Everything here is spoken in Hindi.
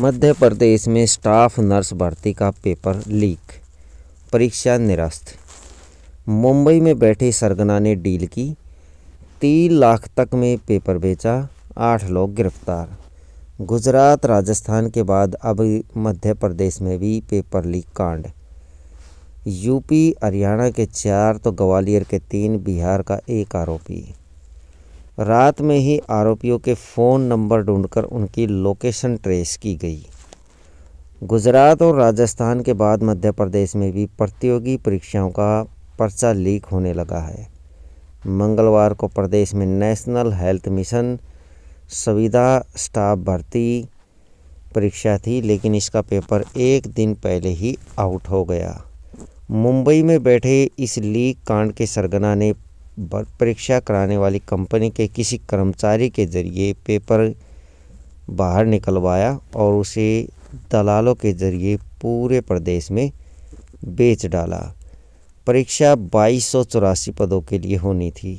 मध्य प्रदेश में स्टाफ नर्स भर्ती का पेपर लीक परीक्षा निरस्त मुंबई में बैठे सरगना ने डील की तीन लाख तक में पेपर बेचा आठ लोग गिरफ्तार गुजरात राजस्थान के बाद अब मध्य प्रदेश में भी पेपर लीक कांड यूपी हरियाणा के चार तो ग्वालियर के तीन बिहार का एक आरोपी रात में ही आरोपियों के फ़ोन नंबर ढूंढकर उनकी लोकेशन ट्रेस की गई गुजरात और राजस्थान के बाद मध्य प्रदेश में भी प्रतियोगी परीक्षाओं का पर्चा लीक होने लगा है मंगलवार को प्रदेश में नेशनल हेल्थ मिशन सुविधा स्टाफ भर्ती परीक्षा थी लेकिन इसका पेपर एक दिन पहले ही आउट हो गया मुंबई में बैठे इस लीक कांड के सरगना ने परीक्षा कराने वाली कंपनी के किसी कर्मचारी के जरिए पेपर बाहर निकलवाया और उसे दलालों के जरिए पूरे प्रदेश में बेच डाला परीक्षा बाईस पदों के लिए होनी थी